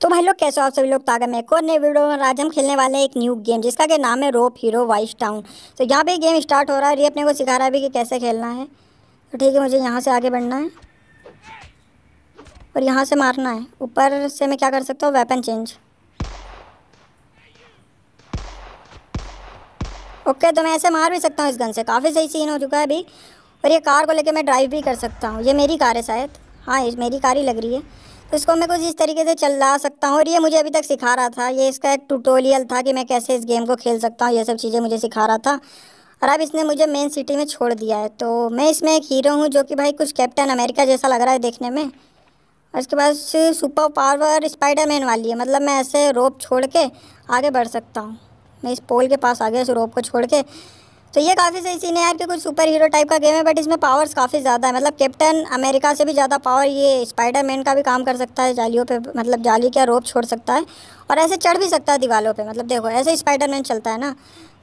तो भाई लोग कैसे हो आप सभी लोग तो मैं एक और नए वीडियो में आज हम खेलने वाले हैं एक न्यू गेम जिसका के नाम है रोप हीरो वाइस टाउन तो यहाँ पे गेम स्टार्ट हो रहा है ये अपने को सिखा रहा है अभी कि कैसे खेलना है तो ठीक है मुझे यहाँ से आगे बढ़ना है और यहाँ से मारना है ऊपर से मैं क्या कर सकता हूँ वेपन चेंज ओके तो मैं ऐसे मार भी सकता हूँ इस गन से काफ़ी सही सीन हो चुका है अभी और ये कार को लेकर मैं ड्राइव भी कर सकता हूँ ये मेरी कार है शायद हाँ ये मेरी कार ही लग रही है तो इसको मैं कुछ इस तरीके से चला सकता हूँ और ये मुझे अभी तक सिखा रहा था ये इसका एक ट्यूटोरियल था कि मैं कैसे इस गेम को खेल सकता हूँ ये सब चीज़ें मुझे सिखा रहा था और अब इसने मुझे मेन सिटी में छोड़ दिया है तो मैं इसमें एक हीरो हूँ जो कि भाई कुछ कैप्टन अमेरिका जैसा लग रहा है देखने में और इसके बाद सुपर पावर स्पाइडरमैन वाली है मतलब मैं ऐसे रोप छोड़ के आगे बढ़ सकता हूँ मैं इस पोल के पास आ गया इस रोप को छोड़ के तो ये काफ़ी सही सीन है यार कि कुछ सुपर हीरो टाइप का गेम है बट इसमें पावर्स काफ़ी ज़्यादा है मतलब कैप्टन अमेरिका से भी ज़्यादा पावर ये स्पाइडर मैन का भी काम कर सकता है जालियों पे मतलब जाली क्या रोप छोड़ सकता है और ऐसे चढ़ भी सकता है दीवारों पे मतलब देखो ऐसे स्पाइडर मैन चलता है ना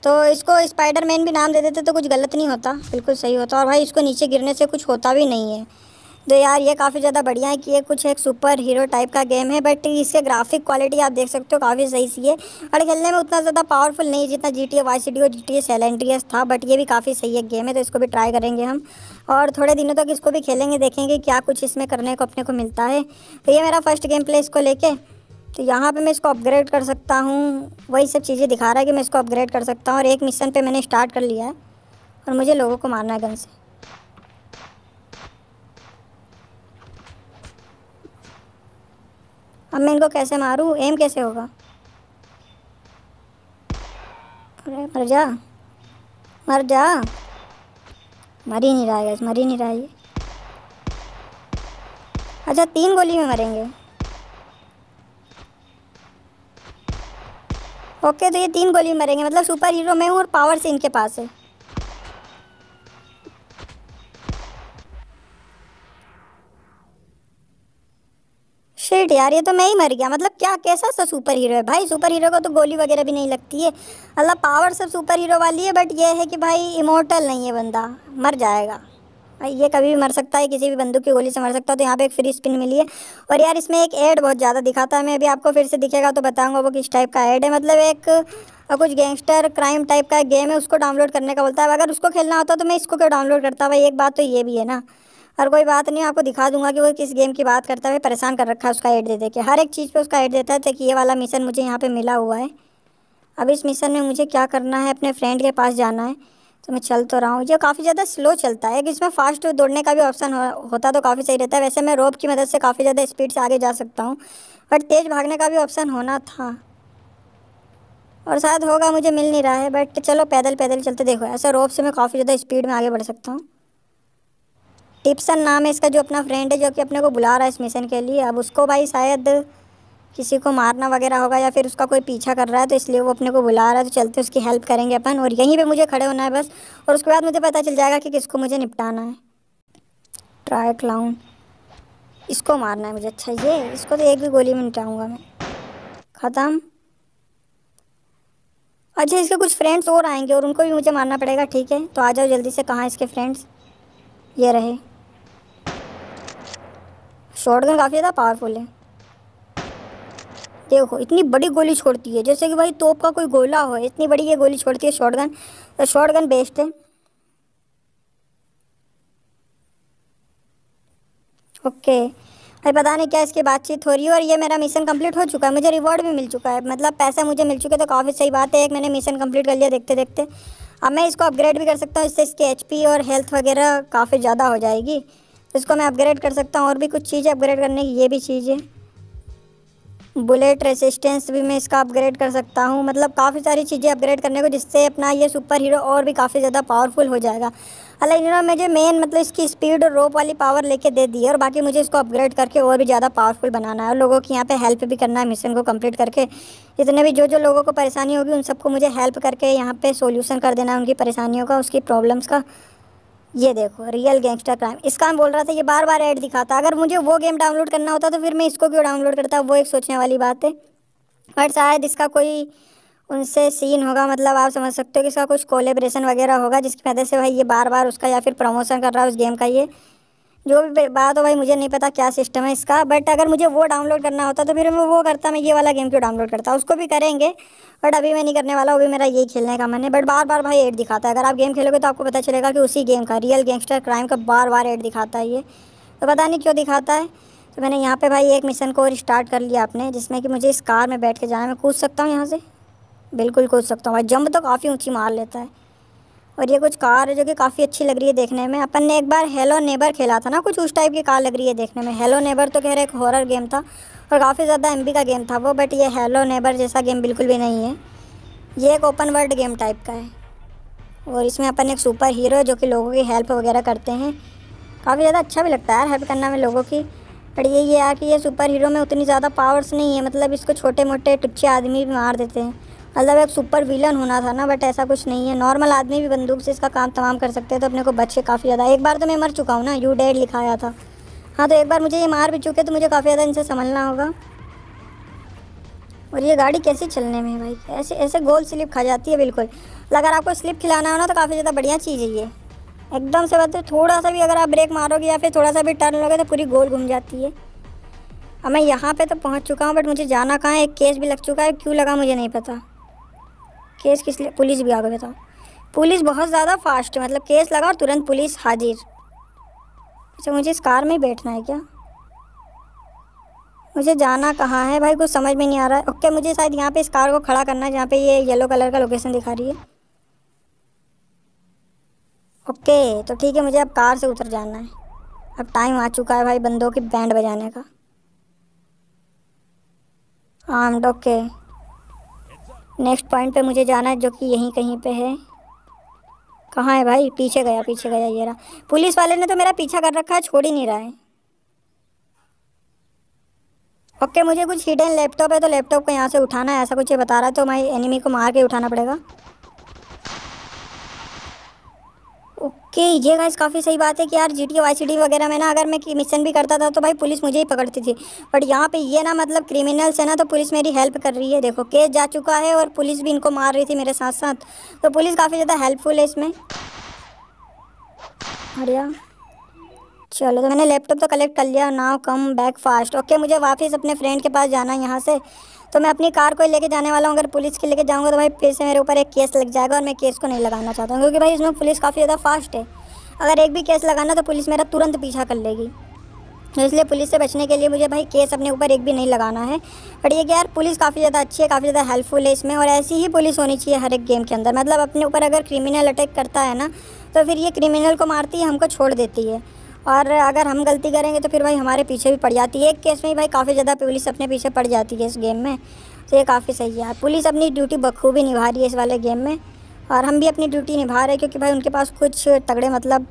तो इसको स्पाइडर मैन भी नाम दे देते तो कुछ गलत नहीं होता बिल्कुल सही होता और भाई इसको नीचे गिरने से कुछ होता भी नहीं है तो यार ये काफ़ी ज़्यादा बढ़िया है कि ये कुछ एक सुपर हीरो टाइप का गेम है बट इसके ग्राफिक क्वालिटी आप देख सकते हो काफ़ी सही सी है और खेलने में उतना ज़्यादा पावरफुल नहीं जितना G T A Y C D और जी टी ए सेलेंड्रियस था बट ये भी काफ़ी सही एक गेम है तो इसको भी ट्राई करेंगे हम और थोड़े दिनों तक इसको भी खेलेंगे देखेंगे क्या कुछ इसमें करने को अपने को मिलता है तो ये मेरा फर्स्ट गेम प्ले इसको लेके तो यहाँ पे मैं इसको अपग्रेड कर सकता हूँ वही सब चीज़ें दिखा रहा है कि मैं इसको अपग्रेड कर सकता हूँ और एक मिशन पे मैंने स्टार्ट कर लिया है और मुझे लोगों को मारना है गन से अब मैं इनको कैसे मारूँ एम कैसे होगा अरे मर जा मर जा मर ही नहीं रहा है मर ही नहीं रहा ये अच्छा तीन गोली में मरेंगे ओके तो ये तीन गोली में मरेंगे मतलब सुपर हीरो में हूँ और पावर से इनके पास है यार ये तो मैं ही मर गया मतलब क्या कैसा सा सुपर हीरो है भाई सुपर हीरो को तो गोली वगैरह भी नहीं लगती है मतलब पावर सब सुपर हीरो वाली है बट ये है कि भाई इमोटल नहीं है बंदा मर जाएगा भाई ये कभी भी मर सकता है किसी भी बंदूक की गोली से मर सकता है तो यहाँ पे एक फ्री स्पिन मिली है और यार इसमें एक ऐड बहुत ज़्यादा दिखाता है मैं अभी आपको फिर से दिखेगा तो बताऊँगा वो किस टाइप का ऐड है मतलब एक और कुछ गैंगस्टर क्राइम टाइप का गेम है उसको डाउनलोड करने का बोलता है अगर उसको खेलना होता तो मैं इसको क्यों डाउनलोड करता भाई एक बात तो ये भी है ना और कोई बात नहीं आपको दिखा दूंगा कि वो किस गेम की बात करता है परेशान कर रखा है उसका एड दे दे के हर एक चीज़ पे उसका एड देता है कि ये वाला मिशन मुझे यहाँ पे मिला हुआ है अब इस मिशन में मुझे क्या करना है अपने फ्रेंड के पास जाना है तो मैं चल तो रहा हूँ ये काफ़ी ज़्यादा स्लो चलता है इसमें फास्ट दौड़ने का भी ऑप्शन हो, होता तो काफ़ी सही रहता है वैसे मैं रोप की मदद से काफ़ी ज़्यादा स्पीड से आगे जा सकता हूँ बट तेज़ भागने का भी ऑप्शन होना था और शायद होगा मुझे मिल नहीं रहा है बट चलो पैदल पैदल चलते देखो ऐसा रोप से मैं काफ़ी ज़्यादा स्पीड में आगे बढ़ सकता हूँ टिप्सन नाम है इसका जो अपना फ्रेंड है जो कि अपने को बुला रहा है इस मिशन के लिए अब उसको भाई शायद किसी को मारना वगैरह होगा या फिर उसका कोई पीछा कर रहा है तो इसलिए वो अपने को बुला रहा है तो चलते उसकी हेल्प करेंगे अपन और यहीं पे मुझे खड़े होना है बस और उसके बाद मुझे पता चल जाएगा कि किसको मुझे निपटाना है ट्राई क्लाउन इसको मारना है मुझे अच्छा ये इसको तो एक भी गोली में निपटाऊँगा मैं ख़त्म अच्छा इसके कुछ फ्रेंड्स और आएंगे और उनको भी मुझे मारना पड़ेगा ठीक है तो आ जाओ जल्दी से कहाँ इसके फ्रेंड्स ये रहे गन काफ़ी ज़्यादा पावरफुल है देखो इतनी बड़ी गोली छोड़ती है जैसे कि भाई तोप का कोई गोला हो इतनी बड़ी ये गोली छोड़ती है गन तो गन बेस्ट है ओके भाई पता नहीं क्या इसकी बातचीत हो रही है और ये मेरा मिशन कंप्लीट हो चुका है मुझे रिवॉर्ड भी मिल चुका है मतलब पैसा मुझे मिल चुका है तो काफ़ी सही बात है एक मैंने मिशन कंप्लीट कर लिया देखते देखते अब मैं इसको अपग्रेड भी कर सकता हूँ इससे इसके एच और हेल्थ वगैरह काफ़ी ज़्यादा हो जाएगी इसको मैं अपग्रेड कर सकता हूँ और भी कुछ चीज़ें अपग्रेड करने की ये भी चीज़ है बुलेट रेसिस्टेंस भी मैं इसका अपग्रेड कर सकता हूँ मतलब काफ़ी सारी चीज़ें अपग्रेड करने को जिससे अपना ये सुपर हीरो और भी काफ़ी ज़्यादा पावरफुल हो जाएगा हालांकि इन्होंने मुझे मेन मतलब इसकी स्पीड और रोप वाली पावर लेके दे दी है और बाकी मुझे इसको अपग्रेड करके और भी ज़्यादा पावरफुल बनाना है और लोगों की यहाँ पे हेल्प भी करना है मिशन को कंप्लीट करके जितने भी जो जो लोगों को परेशानी होगी उन सबको मुझे हेल्प करके यहाँ पे सोल्यूशन कर देना है उनकी परेशानियों का उसकी प्रॉब्लम्स का ये देखो रियल गैंगस्टर क्राइम इसका हम बोल रहा था ये बार बार ऐड दिखाता अगर मुझे वो गेम डाउनलोड करना होता तो फिर मैं इसको क्यों डाउनलोड करता वो एक सोचने वाली बात है बट शायद इसका कोई उनसे सीन होगा मतलब आप समझ सकते हो कि इसका कुछ कोलेब्रेशन वगैरह होगा जिसकी मदद से भाई ये बार बार उसका या फिर प्रमोशन कर रहा है उस गेम का ये जो भी बात हो भाई मुझे नहीं पता क्या सिस्टम है इसका बट अगर मुझे वो डाउनलोड करना होता तो फिर मैं वो करता मैं ये वाला गेम क्यों डाउनलोड करता उसको भी करेंगे बट अभी मैं नहीं करने वाला वो भी मेरा यही खेलने का मन है बट बार बार भाई एड दिखाता है अगर आप गेम खेलोगे तो आपको पता चलेगा कि उसी गेम का रियल गैंगस्टर क्राइम का बार बार एड दिखाता है ये तो पता नहीं क्यों दिखाता है तो मैंने यहाँ पर भाई एक मिशन को और स्टार्ट कर लिया आपने जिसमें कि मुझे इस कार में बैठ के जाना है मैं कूद सकता हूँ यहाँ से बिल्कुल कूद सकता हूँ भाई जम्प तो काफ़ी ऊँची मार लेता है और ये कुछ कार है जो कि काफ़ी अच्छी लग रही है देखने में अपन ने एक बार हेलो नेबर खेला था ना कुछ उस टाइप की कार लग रही है देखने में हेलो नेबर तो कह रहे एक हॉरर गेम था और काफ़ी ज़्यादा एम का गेम था वो बट ये हेलो नेबर जैसा गेम बिल्कुल भी नहीं है ये एक ओपन वर्ल्ड गेम टाइप का है और इसमें अपन एक सुपर हीरो है जो कि लोगों की हेल्प वगैरह करते हैं काफ़ी ज़्यादा अच्छा भी लगता है हेल्प करना में लोगों की बट ये है कि ये सुपर हीरो में उतनी ज़्यादा पावर्स नहीं है मतलब इसको छोटे मोटे टुच्चे आदमी भी मार देते हैं मतलब एक सुपर विलन होना था ना बट ऐसा कुछ नहीं है नॉर्मल आदमी भी बंदूक से इसका काम तमाम कर सकते हैं तो अपने को बच्चे काफ़ी ज़्यादा एक बार तो मैं मर चुका हूँ ना यू डेड लिखाया था हाँ तो एक बार मुझे ये मार भी चुके तो मुझे काफ़ी ज़्यादा इनसे संभलना होगा और ये गाड़ी कैसे चलने में है भाई ऐसे ऐसे गोल स्लिप खा जाती है बिल्कुल मतलब अगर आपको स्लिप खिलाना हो ना तो काफ़ी ज़्यादा बढ़िया चीज़ है ये एकदम से बता मतलब थोड़ा सा भी अगर आप ब्रेक मारोगे या फिर थोड़ा सा भी टर्न लोगे तो पूरी गोल घूम जाती है अब मैं यहाँ पे तो पहुँच चुका हूँ बट मुझे जाना कहाँ है एक केस भी लग चुका है क्यों लगा मुझे नहीं पता केस किस लिए पुलिस भी आ गए बताओ तो। पुलिस बहुत ज़्यादा फास्ट है मतलब केस लगा और तुरंत पुलिस हाजिर अच्छा मुझे इस कार में बैठना है क्या मुझे जाना कहाँ है भाई कुछ समझ में नहीं आ रहा है ओके मुझे शायद यहाँ पे इस कार को खड़ा करना है जहाँ पे ये येलो कलर का लोकेशन दिखा रही है ओके तो ठीक है मुझे अब कार से उतर जाना है अब टाइम आ चुका है भाई बंदों की बैंड बजाने का आम ओके नेक्स्ट पॉइंट पे मुझे जाना है जो कि यहीं कहीं पे है कहाँ है भाई पीछे गया पीछे गया ये रहा पुलिस वाले ने तो मेरा पीछा कर रखा है छोड़ ही नहीं रहा है ओके मुझे कुछ हिडन लैपटॉप है तो लैपटॉप को यहाँ से उठाना है ऐसा कुछ बता रहा है तो मैं एनिमी को मार के उठाना पड़ेगा ओके ये गाइस काफ़ी सही बात है कि यार G T Y C D वगैरह में ना अगर मैं मिशन भी करता था तो भाई पुलिस मुझे ही पकड़ती थी बट यहाँ पे ये ना मतलब क्रिमिनल्स है ना तो पुलिस मेरी हेल्प कर रही है देखो केस जा चुका है और पुलिस भी इनको मार रही थी मेरे साथ साथ तो पुलिस काफ़ी ज़्यादा हेल्पफुल है इसमें अरे चलो तो मैंने लैपटॉप तो कलेक्ट कर लिया now come back fast okay मुझे वापस अपने फ्रेंड के पास जाना है यहाँ से तो मैं अपनी कार को लेके जाने वाला हूँ अगर पुलिस के लेके जाऊँगा तो भाई फिर से मेरे ऊपर एक केस लग जाएगा और मैं केस को नहीं लगाना चाहता हूँ क्योंकि भाई इसमें पुलिस काफ़ी ज़्यादा फास्ट है अगर एक भी केस लगाना तो पुलिस मेरा तुरंत पीछा कर लेगी तो इसलिए पुलिस से बचने के लिए मुझे भाई केस अपने ऊपर एक भी नहीं लगाना है बट ये कि यार पुलिस काफ़ी ज़्यादा अच्छी है काफ़ी ज़्यादा हेल्पफुल है इसमें और ऐसी ही पुलिस होनी चाहिए हर एक गेम के अंदर मतलब अपने ऊपर अगर क्रिमिनल अटैक करता है ना तो फिर ये क्रिमिनल को मारती है हमको छोड़ देती है और अगर हम गलती करेंगे तो फिर भाई हमारे पीछे भी पड़ जाती है एक केस में ही भाई काफ़ी ज़्यादा पुलिस अपने पीछे पड़ जाती है इस गेम में तो ये काफ़ी सही है पुलिस अपनी ड्यूटी बखूबी निभा रही है इस वाले गेम में और हम भी अपनी ड्यूटी निभा रहे हैं क्योंकि भाई उनके पास कुछ तगड़े मतलब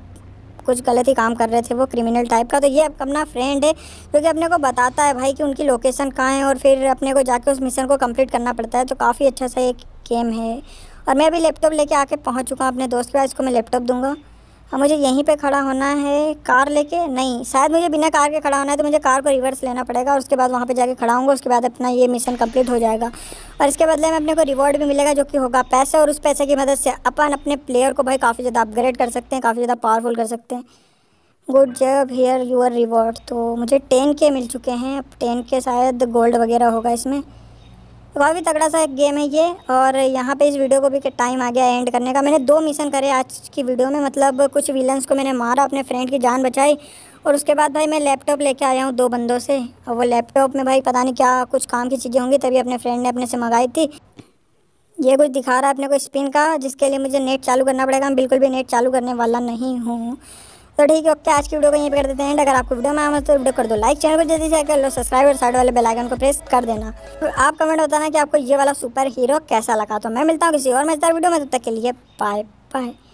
कुछ गलत ही काम कर रहे थे वो क्रिमिनल टाइप का तो ये अपना फ्रेंड है क्योंकि अपने को बताता है भाई कि उनकी लोकेशन कहाँ है और फिर अपने को जाके उस मिशन को कंप्लीट करना पड़ता है तो काफ़ी अच्छा सा एक गेम है और मैं अभी लैपटॉप लेके आके पहुँच चुका हूँ अपने दोस्त के पास इसको मैं लैपटॉप दूंगा और हाँ, मुझे यहीं पे खड़ा होना है कार लेके नहीं शायद मुझे बिना कार के खड़ा होना है तो मुझे कार को रिवर्स लेना पड़ेगा और उसके बाद वहाँ पे जाके खड़ा होंगे उसके बाद अपना ये मिशन कंप्लीट हो जाएगा और इसके बदले में अपने को रिवॉर्ड भी मिलेगा जो कि होगा पैसे और उस पैसे की मदद से अपन अपने प्लेयर को भाई काफ़ी ज़्यादा अपग्रेड कर सकते हैं काफ़ी ज़्यादा पावरफुल कर सकते हैं गुड जब हेयर यूअर रिवॉर्ड तो मुझे टेन के मिल चुके हैं अब टेन के शायद गोल्ड वगैरह होगा इसमें तो काफ़ी तगड़ा सा एक गेम है ये और यहाँ पे इस वीडियो को भी टाइम आ गया एंड करने का मैंने दो मिशन करे आज की वीडियो में मतलब कुछ विलन्स को मैंने मारा अपने फ्रेंड की जान बचाई और उसके बाद भाई मैं लैपटॉप लेके आया हूँ दो बंदों से और वो लैपटॉप में भाई पता नहीं क्या कुछ काम की चीज़ें होंगी तभी अपने फ्रेंड ने अपने से मंगाई थी ये कुछ दिखा रहा है अपने को स्पिन का जिसके लिए मुझे नेट चालू करना पड़ेगा मैं बिल्कुल भी नेट चालू करने वाला नहीं हूँ तो ठीक है ओके आज की वीडियो को यहीं पर कर देते हैं अगर आपको वीडियो में आम तो वीडियो कर दो लाइक चैनल को जल्दी से कर लो सब्सक्राइब और साइड वाले बेलाइकन को प्रेस कर देना तो आप कमेंट बताना कि आपको ये वाला सुपर हीरो कैसा लगा तो मैं मिलता हूँ किसी और मजेदार वीडियो में तब तक के लिए बाय बाय